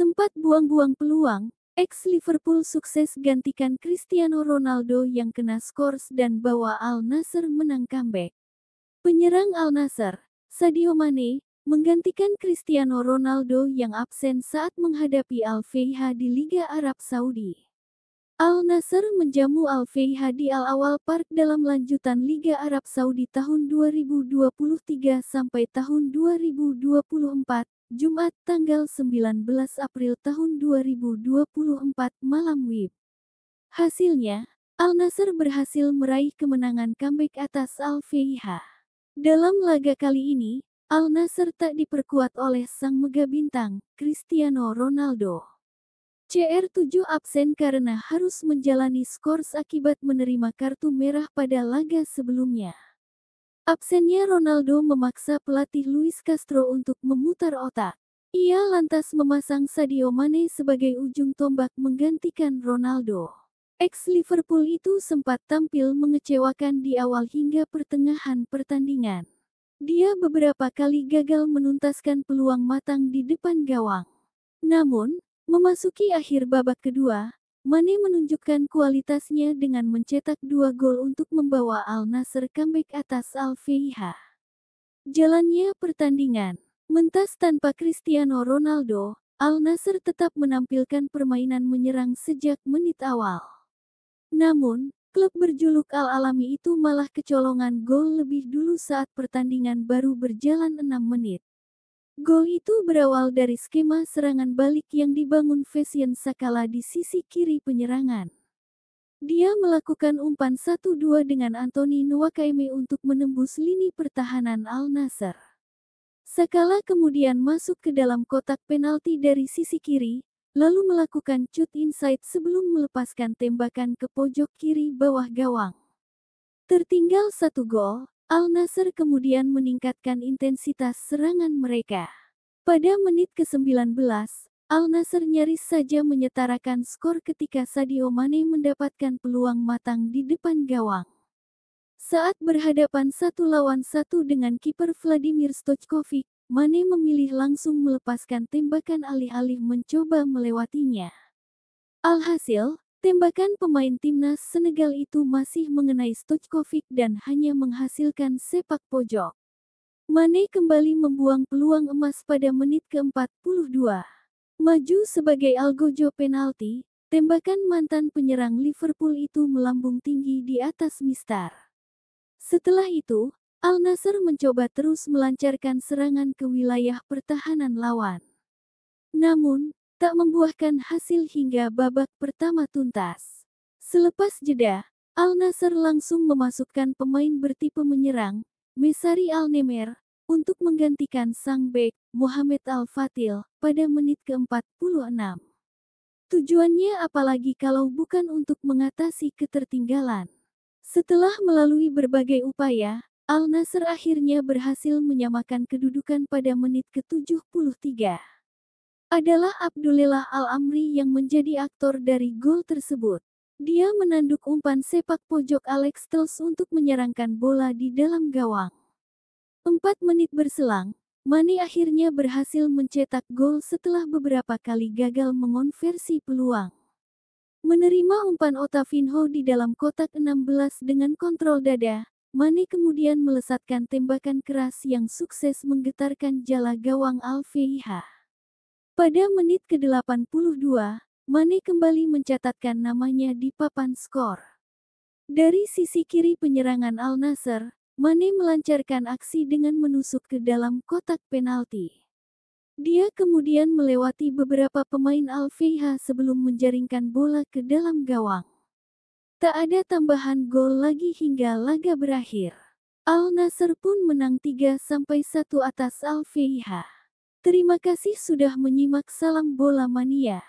Sempat buang-buang peluang, ex-Liverpool sukses gantikan Cristiano Ronaldo yang kena skors dan bawa Al Nasser menang comeback. Penyerang Al Nasser, Sadio Mane, menggantikan Cristiano Ronaldo yang absen saat menghadapi Al fayha di Liga Arab Saudi. Al Nasser menjamu Al fayha di Al Awal Park dalam lanjutan Liga Arab Saudi tahun 2023 sampai tahun 2024 Jumat tanggal 19 April tahun 2024 malam WIB. Hasilnya, Al Nasser berhasil meraih kemenangan comeback atas Al Faiha. Dalam laga kali ini, Al Nasser tak diperkuat oleh sang mega bintang, Cristiano Ronaldo. CR7 absen karena harus menjalani skors akibat menerima kartu merah pada laga sebelumnya. Absennya Ronaldo memaksa pelatih Luis Castro untuk memutar otak. Ia lantas memasang Sadio Mane sebagai ujung tombak menggantikan Ronaldo. Ex-Liverpool itu sempat tampil mengecewakan di awal hingga pertengahan pertandingan. Dia beberapa kali gagal menuntaskan peluang matang di depan gawang. Namun, memasuki akhir babak kedua, Mane menunjukkan kualitasnya dengan mencetak dua gol untuk membawa Al Nasr comeback atas Al Faiha. Jalannya pertandingan mentas tanpa Cristiano Ronaldo, Al Nasr tetap menampilkan permainan menyerang sejak menit awal. Namun, klub berjuluk Al Alami itu malah kecolongan gol lebih dulu saat pertandingan baru berjalan enam menit. Gol itu berawal dari skema serangan balik yang dibangun Vesian Sakala di sisi kiri penyerangan. Dia melakukan umpan 1-2 dengan Anthony Nwakaeme untuk menembus lini pertahanan Al Nasser. Sakala kemudian masuk ke dalam kotak penalti dari sisi kiri, lalu melakukan cut inside sebelum melepaskan tembakan ke pojok kiri bawah gawang. Tertinggal satu gol, Al-Nasr kemudian meningkatkan intensitas serangan mereka. Pada menit ke-19, Al-Nasr nyaris saja menyetarakan skor ketika Sadio Mane mendapatkan peluang matang di depan gawang. Saat berhadapan satu lawan satu dengan kiper Vladimir Stojkovic, Mane memilih langsung melepaskan tembakan alih-alih mencoba melewatinya. Alhasil, Tembakan pemain timnas Senegal itu masih mengenai Stojkovic dan hanya menghasilkan sepak pojok. Mane kembali membuang peluang emas pada menit ke-42. Maju sebagai algojo penalti, tembakan mantan penyerang Liverpool itu melambung tinggi di atas mistar. Setelah itu, Al Nasser mencoba terus melancarkan serangan ke wilayah pertahanan lawan. Namun, tak membuahkan hasil hingga babak pertama tuntas. Selepas jeda, Al Nasser langsung memasukkan pemain bertipe menyerang, Mesari Al Nemer, untuk menggantikan sang bek, Muhammad Al Fatil, pada menit ke-46. Tujuannya apalagi kalau bukan untuk mengatasi ketertinggalan. Setelah melalui berbagai upaya, Al Nasser akhirnya berhasil menyamakan kedudukan pada menit ke-73 adalah Abdullah Al-Amri yang menjadi aktor dari gol tersebut. Dia menanduk umpan sepak pojok Alex Tels untuk menyerangkan bola di dalam gawang. Empat menit berselang, Mane akhirnya berhasil mencetak gol setelah beberapa kali gagal mengonversi peluang. Menerima umpan Otavinho di dalam kotak 16 dengan kontrol dada, Mane kemudian melesatkan tembakan keras yang sukses menggetarkan jala gawang Al Alfeiha. Pada menit ke-82, Mane kembali mencatatkan namanya di papan skor. Dari sisi kiri penyerangan Al Nasser, Mane melancarkan aksi dengan menusuk ke dalam kotak penalti. Dia kemudian melewati beberapa pemain al sebelum menjaringkan bola ke dalam gawang. Tak ada tambahan gol lagi hingga laga berakhir. Al Nasser pun menang 3-1 atas al Fiha. Terima kasih sudah menyimak Salam Bola Mania.